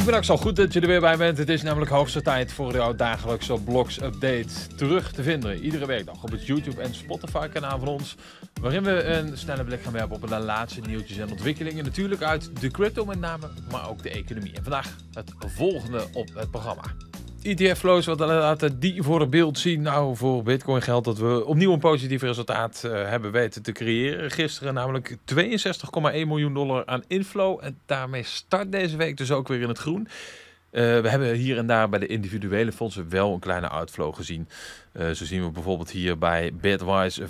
Ik ben ook zo goed dat je er weer bij bent. Het is namelijk hoogste tijd voor jouw dagelijkse blogs-update. Terug te vinden iedere werkdag op het YouTube- en Spotify-kanaal van ons. Waarin we een snelle blik gaan werpen op de laatste nieuwtjes en ontwikkelingen. Natuurlijk uit de crypto met name, maar ook de economie. En vandaag het volgende op het programma. ETF-flows, wat laten die voor het beeld zien? Nou, voor Bitcoin geldt dat we opnieuw een positief resultaat eh, hebben weten te creëren. Gisteren namelijk 62,1 miljoen dollar aan inflow. En daarmee start deze week dus ook weer in het groen. Eh, we hebben hier en daar bij de individuele fondsen wel een kleine outflow gezien. Eh, zo zien we bijvoorbeeld hier bij Bitwise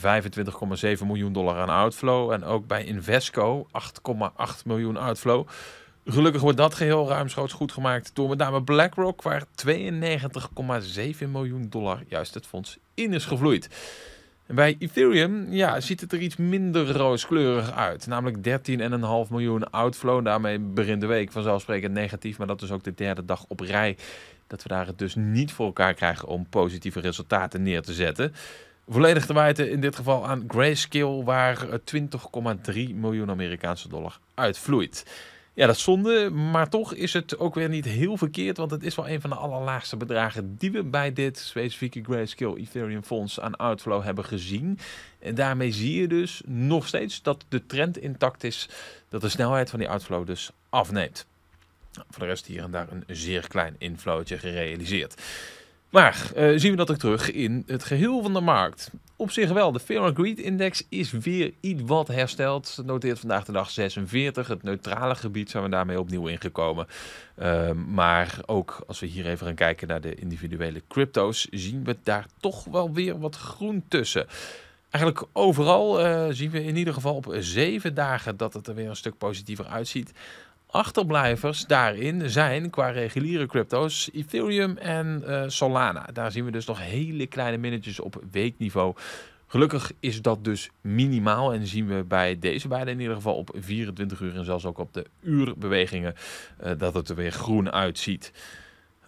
25,7 miljoen dollar aan outflow. En ook bij Invesco 8,8 miljoen outflow. Gelukkig wordt dat geheel ruimschoots goed gemaakt door met name BlackRock, waar 92,7 miljoen dollar juist het fonds in is gevloeid. bij Ethereum ja, ziet het er iets minder rooskleurig uit. Namelijk 13,5 miljoen outflow. Daarmee begint de week vanzelfsprekend negatief. Maar dat is ook de derde dag op rij. Dat we daar het dus niet voor elkaar krijgen om positieve resultaten neer te zetten. Volledig te wijten in dit geval aan Grayscale, waar 20,3 miljoen Amerikaanse dollar uitvloeit. Ja, dat is zonde. Maar toch is het ook weer niet heel verkeerd. Want het is wel een van de allerlaagste bedragen die we bij dit specifieke Grayscale Ethereum fonds aan outflow hebben gezien. En daarmee zie je dus nog steeds dat de trend intact is. Dat de snelheid van die outflow dus afneemt. Nou, voor de rest hier en daar een zeer klein inflowtje gerealiseerd. Maar eh, zien we dat ook terug in het geheel van de markt. Op zich wel, de Fair Greed Index is weer iets wat hersteld. noteert vandaag de dag 46. Het neutrale gebied zijn we daarmee opnieuw ingekomen. Ehm, maar ook als we hier even gaan kijken naar de individuele crypto's, zien we daar toch wel weer wat groen tussen. Eigenlijk overal eh, zien we in ieder geval op zeven dagen dat het er weer een stuk positiever uitziet. Achterblijvers daarin zijn qua reguliere crypto's Ethereum en eh, Solana. Daar zien we dus nog hele kleine minnetjes op weekniveau. Gelukkig is dat dus minimaal en zien we bij deze beide in ieder geval op 24 uur en zelfs ook op de uurbewegingen eh, dat het er weer groen uitziet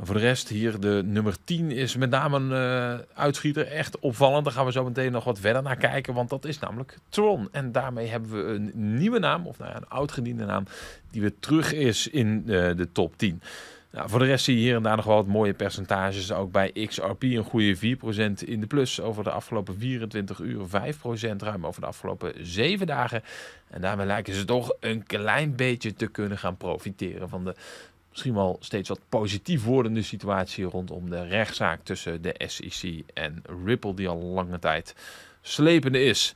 voor de rest hier de nummer 10 is met name een eh, uitschieter. Echt opvallend. Daar gaan we zo meteen nog wat verder naar kijken. Want dat is namelijk Tron. En daarmee hebben we een nieuwe naam. Of nou ja, een gediende naam. Die weer terug is in eh, de top 10. Nou, voor de rest zie je hier en daar nog wel wat mooie percentages. Ook bij XRP een goede 4% in de plus over de afgelopen 24 uur. 5% ruim over de afgelopen 7 dagen. En daarmee lijken ze toch een klein beetje te kunnen gaan profiteren van de misschien wel steeds wat positief wordende situatie rondom de rechtszaak tussen de SEC en Ripple, die al lange tijd slepende is.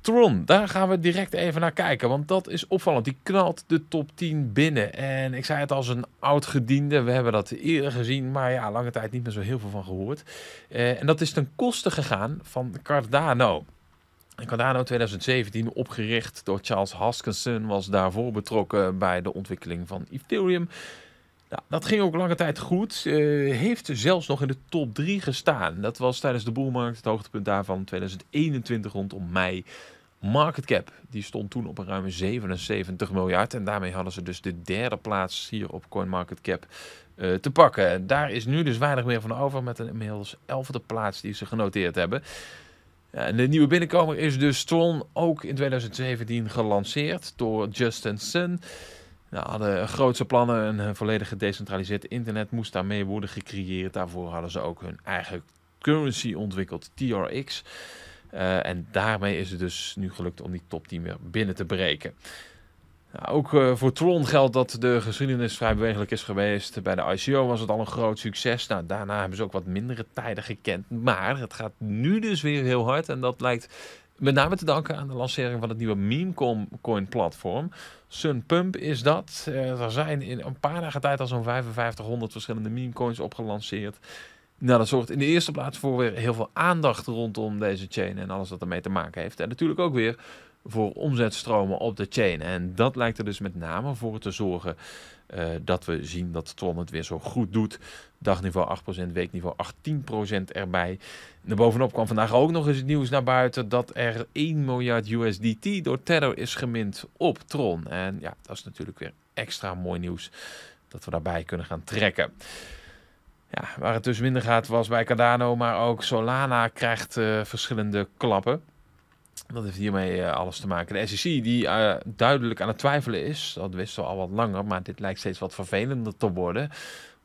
Tron, daar gaan we direct even naar kijken, want dat is opvallend. Die knalt de top 10 binnen. En ik zei het als een oud gediende, we hebben dat eerder gezien, maar ja, lange tijd niet meer zo heel veel van gehoord. Eh, en dat is ten koste gegaan van Cardano. In Cardano 2017, opgericht door Charles Haskinson, was daarvoor betrokken bij de ontwikkeling van Ethereum. Nou, dat ging ook lange tijd goed. Eh, heeft zelfs nog in de top 3 gestaan. Dat was tijdens de boelmarkt, het hoogtepunt daarvan 2021 rondom mei. Market cap, die stond toen op een ruime 77 miljard. En daarmee hadden ze dus de derde plaats hier op CoinMarketCap uh, eh, te pakken. Daar is nu dus weinig meer van over met een inmiddels elfde plaats die ze genoteerd hebben de nieuwe binnenkomer is dus Tron, ook in 2017 gelanceerd door Justin Sun. Nou, hadden grootse plannen, een volledig gedecentraliseerd internet moest daarmee worden gecreëerd. Daarvoor hadden ze ook hun eigen currency ontwikkeld, TRX. Eh, en daarmee is het dus nu gelukt om die top 10 weer binnen te breken. Nou, ook eh, voor Tron geldt dat de geschiedenis vrij bewegelijk is geweest. Bij de ICO was het al een groot succes. Nou, daarna hebben ze ook wat mindere tijden gekend. Maar het gaat nu dus weer heel hard. En dat lijkt met name te danken aan de lancering van het nieuwe coin platform. Sunpump is dat. Eh, er zijn in een paar dagen tijd al zo'n 5500 verschillende coins opgelanceerd. Nou, dat zorgt in de eerste plaats voor weer heel veel aandacht rondom deze chain en alles wat ermee te maken heeft. En natuurlijk ook weer voor omzetstromen op de chain. En dat lijkt er dus met name voor te zorgen eh, dat we zien dat Tron het weer zo goed doet. Dagniveau 8%, weekniveau 18% erbij. En bovenop kwam vandaag ook nog eens het nieuws naar buiten dat er 1 miljard USDT door Tether is gemint op Tron. En ja, dat is natuurlijk weer extra mooi nieuws dat we daarbij kunnen gaan trekken. Ja, waar het dus minder gaat was bij Cardano, maar ook Solana krijgt eh, verschillende klappen. Dat heeft hiermee eh, alles te maken. De SEC, die eh, duidelijk aan het twijfelen is, dat wisten we al wat langer, maar dit lijkt steeds wat vervelender te worden.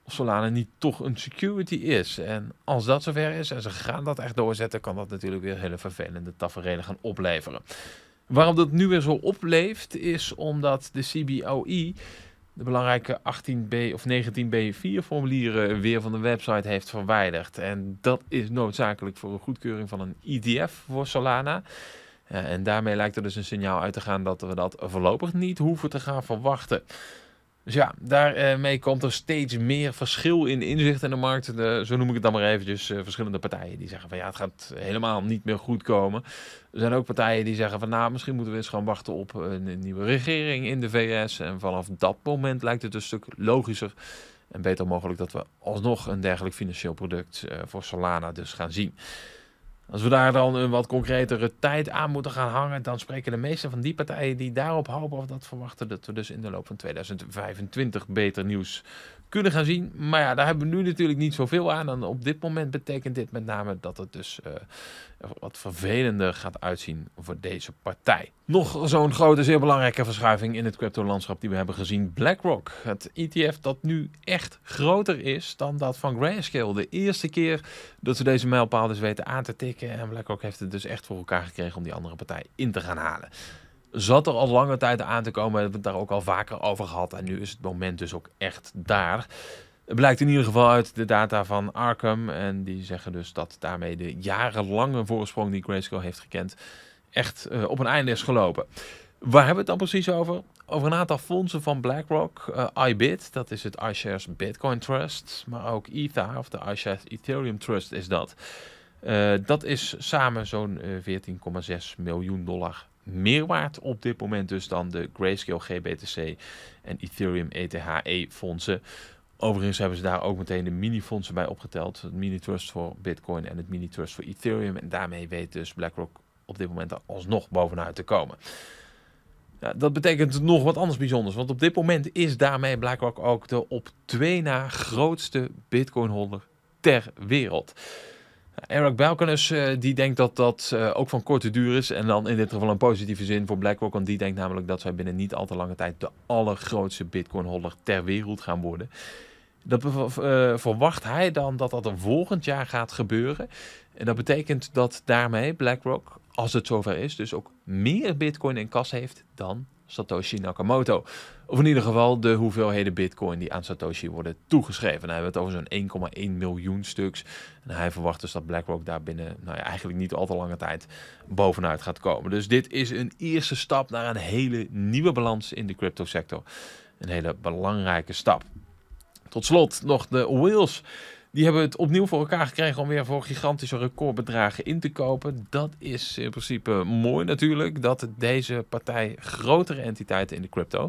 Of Solana niet toch een security is. En als dat zover is en ze gaan dat echt doorzetten, kan dat natuurlijk weer hele vervelende tafereelen gaan opleveren. Waarom dat nu weer zo opleeft, is omdat de CBOE de belangrijke 18b of 19b4 formulieren weer van de website heeft verwijderd. En dat is noodzakelijk voor een goedkeuring van een IDF e voor Solana. Eh, en daarmee lijkt er dus een signaal uit te gaan dat we dat voorlopig niet hoeven te gaan verwachten. Dus ja, daarmee komt er steeds meer verschil in inzicht in de markt. De, zo noem ik het dan maar eventjes. Eh, verschillende partijen die zeggen van ja, het gaat helemaal niet meer goed komen. Er zijn ook partijen die zeggen van nou, misschien moeten we eens gaan wachten op een, nieuwe regering in de VS. En vanaf dat moment lijkt het een stuk logischer en beter mogelijk dat we alsnog een dergelijk financieel product eh, voor Solana dus gaan zien. Als we daar dan een wat concretere tijd aan moeten gaan hangen, dan spreken de meeste van die partijen die daarop hopen of dat verwachten, dat we dus in de loop van 2025 beter nieuws kunnen gaan zien. Maar ja, daar hebben we nu natuurlijk niet zoveel aan. En op dit moment betekent dit met name dat het dus eh, wat vervelender gaat uitzien voor deze partij. Nog zo'n grote, zeer belangrijke verschuiving in het crypto-landschap die we hebben gezien. BlackRock, het ETF dat nu echt groter is dan dat van Grayscale. De eerste keer dat ze deze mijlpaal dus weten aan te tikken en BlackRock heeft het dus echt voor elkaar gekregen om die andere partij in te gaan halen. Zat er al lange tijd aan te komen, we hebben het daar ook al vaker over gehad. En nu is het moment dus ook echt daar. Het blijkt in ieder geval uit de data van Arkham. En die zeggen dus dat daarmee de jarenlange voorsprong die Grayscale heeft gekend, echt eh, op een einde is gelopen. Waar hebben we het dan precies over? Over een aantal fondsen van BlackRock. Eh, iBit, dat is het iShares Bitcoin Trust. Maar ook ETH, of de iShares Ethereum Trust is dat. Eh, dat is samen zo'n 14,6 eh, miljoen dollar meer waard op dit moment dus dan de Grayscale GBTC en Ethereum ETHE e fondsen. Overigens hebben ze daar ook meteen de mini-fondsen bij opgeteld. Het mini-trust voor Bitcoin en het mini-trust voor Ethereum. En daarmee weet dus BlackRock op dit moment alsnog bovenuit te komen. Ja, dat betekent nog wat anders bijzonders. Want op dit moment is daarmee BlackRock ook de op twee na grootste Bitcoin-holder ter wereld. Eric Balkanus eh, die denkt dat dat eh, ook van korte duur is. En dan in dit geval een positieve zin voor BlackRock. Want die denkt namelijk dat zij binnen niet al te lange tijd de allergrootste Bitcoin-holder ter wereld gaan worden. Dat eh, verwacht hij dan dat dat een volgend jaar gaat gebeuren. En dat betekent dat daarmee BlackRock, als het zover is, dus ook meer bitcoin in kas heeft dan Satoshi Nakamoto. Of in ieder geval de hoeveelheden bitcoin die aan Satoshi worden toegeschreven. Nou, hebben we het over zo'n 1,1 miljoen stuks. En hij verwacht dus dat BlackRock daar binnen nou ja, eigenlijk niet al te lange tijd bovenuit gaat komen. Dus dit is een eerste stap naar een hele nieuwe balans in de crypto sector. Een hele belangrijke stap. Tot slot nog de wheels. Die hebben het opnieuw voor elkaar gekregen om weer voor gigantische recordbedragen in te kopen. Dat is in principe mooi natuurlijk, dat deze partij grotere entiteiten in de crypto.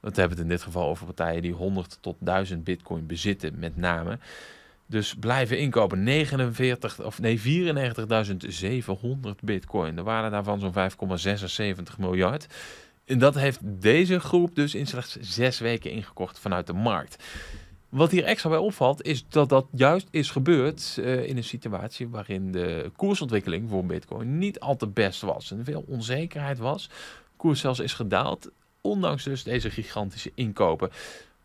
Want we hebben het in dit geval over partijen die 100 tot 1000 bitcoin bezitten, met name. Dus blijven inkopen. 49, of nee, 94.700 bitcoin. De waarde daarvan zo'n 5,76 miljard. En dat heeft deze groep dus in slechts zes weken ingekocht vanuit de markt. Wat hier extra bij opvalt, is dat dat juist is gebeurd eh, in een situatie waarin de koersontwikkeling voor Bitcoin niet al te best was. En veel onzekerheid was. De koers zelfs is gedaald, ondanks dus deze gigantische inkopen.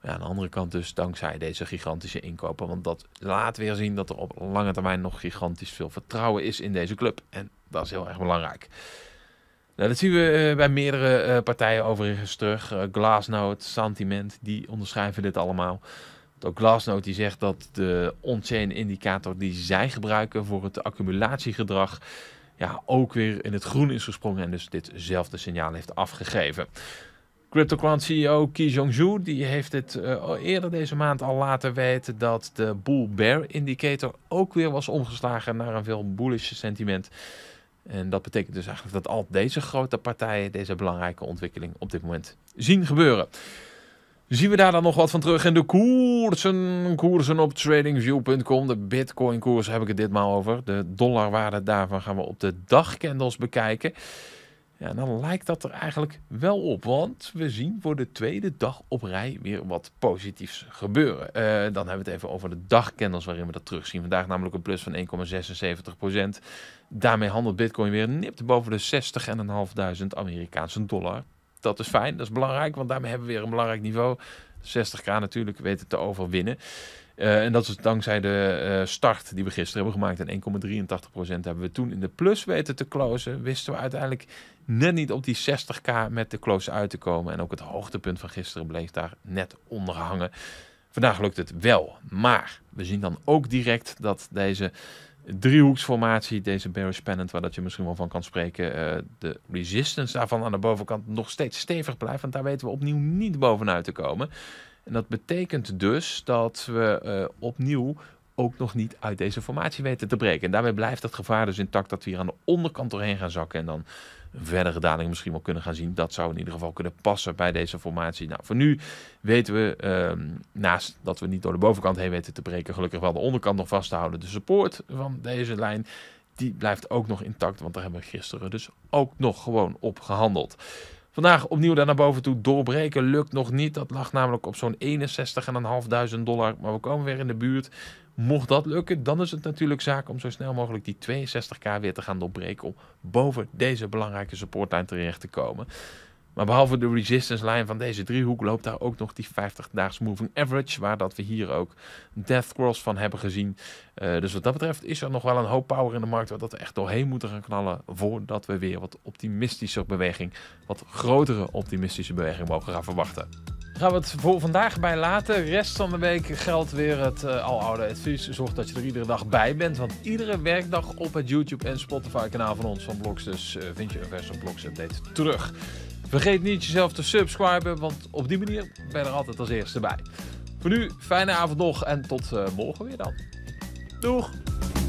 Ja, aan de andere kant dus dankzij deze gigantische inkopen. Want dat laat weer zien dat er op lange termijn nog gigantisch veel vertrouwen is in deze club. En dat is heel erg belangrijk. Nou, dat zien we eh, bij meerdere eh, partijen overigens terug. Glassnode, Sentiment, die onderschrijven dit allemaal. Door Glassnote die zegt dat de on-chain indicator die zij gebruiken voor het accumulatiegedrag ja, ook weer in het groen is gesprongen en dus ditzelfde signaal heeft afgegeven. CryptoQuant CEO Ki Jongju die heeft het uh, eerder deze maand al laten weten dat de bull bear indicator ook weer was omgeslagen naar een veel bullish sentiment. En dat betekent dus eigenlijk dat al deze grote partijen deze belangrijke ontwikkeling op dit moment zien gebeuren. Zien we daar dan nog wat van terug in de koersen? Koersen op tradingview.com. De bitcoin koers heb ik het ditmaal over. De dollarwaarde daarvan gaan we op de dagcandles bekijken. Ja, dan lijkt dat er eigenlijk wel op. Want we zien voor de tweede dag op rij weer wat positiefs gebeuren. Eh, dan hebben we het even over de dagcandles waarin we dat terugzien. Vandaag namelijk een plus van 1,76%. Daarmee handelt bitcoin weer nipt boven de 60.500 Amerikaanse dollar dat is fijn, dat is belangrijk, want daarmee hebben we weer een belangrijk niveau. 60k natuurlijk weten te overwinnen. Eh, en dat is dankzij de eh, start die we gisteren hebben gemaakt. En 1,83% hebben we toen in de plus weten te closen. Wisten we uiteindelijk net niet op die 60k met de close uit te komen. En ook het hoogtepunt van gisteren bleef daar net onder hangen. Vandaag lukt het wel. Maar we zien dan ook direct dat deze driehoeksformatie, deze bearish pennant, waar dat je misschien wel van kan spreken. Eh, de resistance daarvan aan de bovenkant nog steeds stevig blijft, want daar weten we opnieuw niet bovenuit te komen. En dat betekent dus dat we eh, opnieuw ook nog niet uit deze formatie weten te breken. En daarmee blijft het gevaar dus intact dat we hier aan de onderkant doorheen gaan zakken en dan verdere daling misschien wel kunnen gaan zien. Dat zou in ieder geval kunnen passen bij deze formatie. Nou, voor nu weten we, ehm, naast dat we niet door de bovenkant heen weten te breken, gelukkig wel de onderkant nog vast te houden. De support van deze lijn, die blijft ook nog intact, want daar hebben we gisteren dus ook nog gewoon op gehandeld. Vandaag opnieuw daar naar boven toe doorbreken lukt nog niet. Dat lag namelijk op zo'n 61.500 dollar. Maar we komen weer in de buurt. Mocht dat lukken, dan is het natuurlijk zaak om zo snel mogelijk die 62k weer te gaan doorbreken. Om boven deze belangrijke supportlijn terecht te komen. Maar behalve de resistance line van deze driehoek loopt daar ook nog die 50-daags moving average, waar dat we hier ook death cross van hebben gezien. Eh, dus wat dat betreft is er nog wel een hoop power in de markt waar dat we echt doorheen moeten gaan knallen voordat we weer wat optimistischer beweging, wat grotere optimistische beweging mogen gaan verwachten. Gaan we het voor vandaag bij laten. rest van de week geldt weer het uh, aloude advies. Zorg dat je er iedere dag bij bent. Want iedere werkdag op het YouTube en Spotify kanaal van ons van Blogs. Dus eh, vind je een verse Blogs update terug. Vergeet niet jezelf te subscriben, want op die manier ben je er altijd als eerste bij. Voor nu, fijne avond nog en tot eh, morgen weer dan. Doeg!